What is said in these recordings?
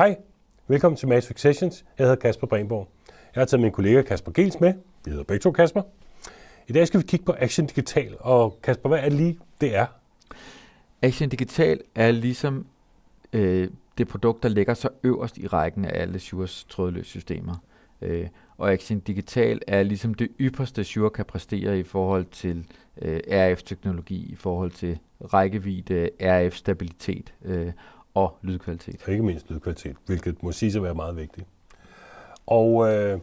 Hej, velkommen til Matrix Sessions. Jeg hedder Kasper Brenborg. Jeg har taget min kollega Kasper Gels med. Vi hedder begge to Kasper. I dag skal vi kigge på Action Digital, og Kasper, hvad er lige det er? Action Digital er ligesom øh, det produkt, der ligger så øverst i rækken af alle Sures trådløse systemer. Øh, og Action Digital er ligesom det ypperste, Sure kan præstere i forhold til øh, RF-teknologi, i forhold til rækkevidde, RF-stabilitet. Øh, og lydkvalitet. Og ikke mindst lydkvalitet, hvilket må sige at være meget vigtigt. Og øh,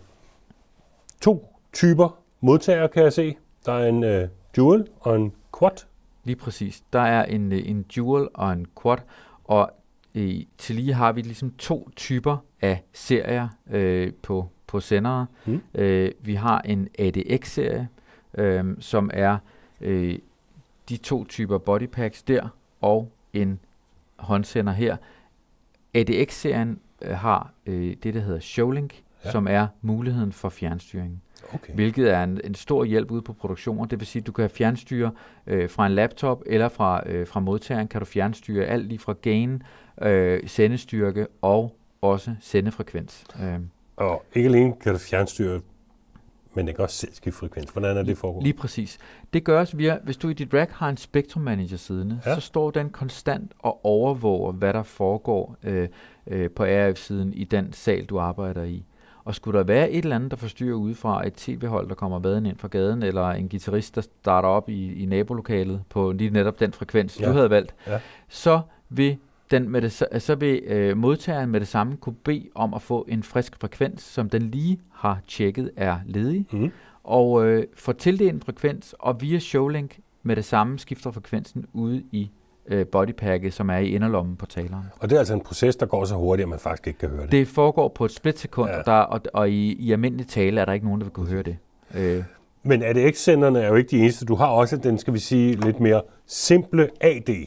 to typer modtagere kan jeg se. Der er en øh, dual og en quad. Lige præcis. Der er en, øh, en dual og en quad, og øh, til lige har vi ligesom to typer af serier øh, på, på sendere. Mm. Øh, vi har en ADX-serie, øh, som er øh, de to typer bodypacks der, og en håndsender her. ADX-serien øh, har øh, det, der hedder Showlink, ja. som er muligheden for fjernstyring. Okay. Hvilket er en, en stor hjælp ude på produktioner. Det vil sige, at du kan fjernstyre øh, fra en laptop eller fra, øh, fra modtageren, kan du fjernstyre alt lige fra gain, øh, sendestyrke og også sendefrekvens. Øh. Og ikke alene kan du fjernstyre men det kan også selv skifte frekvens. Hvordan er det foregået? Lige præcis. Det gøres via, hvis du i dit rack har en Spectrum Manager siddende, ja. så står den konstant og overvåger, hvad der foregår øh, øh, på RF-siden i den sal, du arbejder i. Og skulle der være et eller andet, der forstyrrer udefra, et tv-hold, der kommer vaden ind fra gaden, eller en guitarist, der starter op i, i nabolokalet på lige netop den frekvens, ja. du havde valgt, ja. så vil den med det, så vil øh, modtageren med det samme kunne bede om at få en frisk frekvens, som den lige har tjekket er ledig, mm. og øh, få tildelt en frekvens, og via Showlink med det samme skifter frekvensen ude i øh, bodypacket, som er i inderlommen på taleren. Og det er altså en proces, der går så hurtigt, at man faktisk ikke kan høre det? Det foregår på et splitsekund, ja. der, og, og i, i almindelig tale er der ikke nogen, der vil kunne høre det. Øh. Men ADX-senderne er jo ikke de eneste. Du har også den, skal vi sige, lidt mere simple AD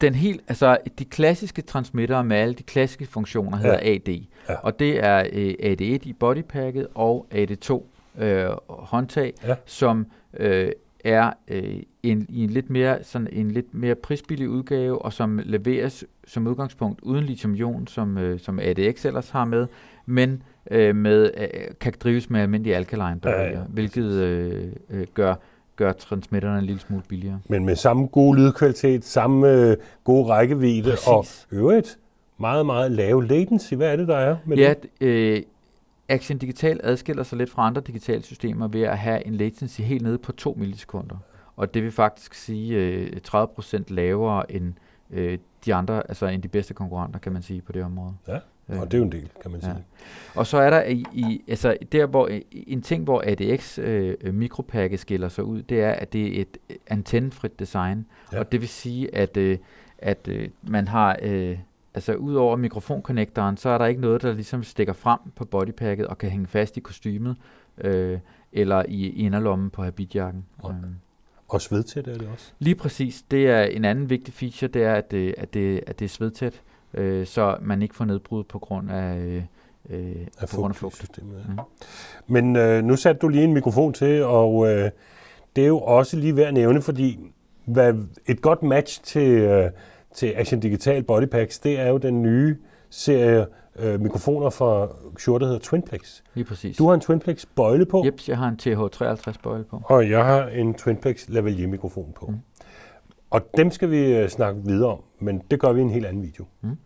den helt, altså de klassiske transmittere med alle de klassiske funktioner hedder ja. AD, ja. og det er øh, AD1 i bodypacket og AD2 øh, håndtag, ja. som øh, er øh, en, i en lidt mere sådan en lidt mere prisbillig udgave og som leveres som udgangspunkt uden lithium-ion, som øh, som ADX ellers har med, men øh, med øh, kan drives med almindelige alkaline batterier, ja, ja. hvilket øh, øh, gør gør transmitterne en lille smule billigere. Men med samme gode lydkvalitet, samme øh, gode rækkevidde Præcis. og øvrigt meget, meget lave latency. Hvad er det, der er med ja, det? Øh, Action Digital adskiller sig lidt fra andre digitale systemer ved at have en latency helt nede på 2 millisekunder. Og det vil faktisk sige øh, 30% lavere end øh, de andre, altså end de bedste konkurrenter, kan man sige, på det område. Ja. Og det er jo en del, kan man sige. Ja. Og så er der i, i altså der hvor en ting hvor ADX øh, mikropakke skiller sig ud, det er at det er et øh, antennefrit design, ja. og det vil sige at øh, at øh, man har øh, altså ud over mikrofonkonnektoren, så er der ikke noget der ligesom stikker frem på bodypacket og kan hænge fast i kostymet øh, eller i inderlommen på habitjakken. Okay. Øh. Og svedtæt er det også? Lige præcis. Det er en anden vigtig feature, det er, at det, at det, at det er svedtæt. Øh, øh, så man ikke får nedbrud på grund af, øh, af, øh, af på grund af flugt. Ja. Mm. Men øh, nu satte du lige en mikrofon til, og øh, det er jo også lige værd at nævne, fordi hvad, et godt match til, øh, til Action Digital Bodypacks, det er jo den nye serie øh, mikrofoner fra Shure, der hedder Twinplex. Lige præcis. Du har en Twinplex bøjle på. Jeps, jeg har en TH53 bøjle på. Og jeg har en Twinplex lavalier-mikrofon på. Mm. Og dem skal vi øh, snakke videre om, men det gør vi i en helt anden video. Mm.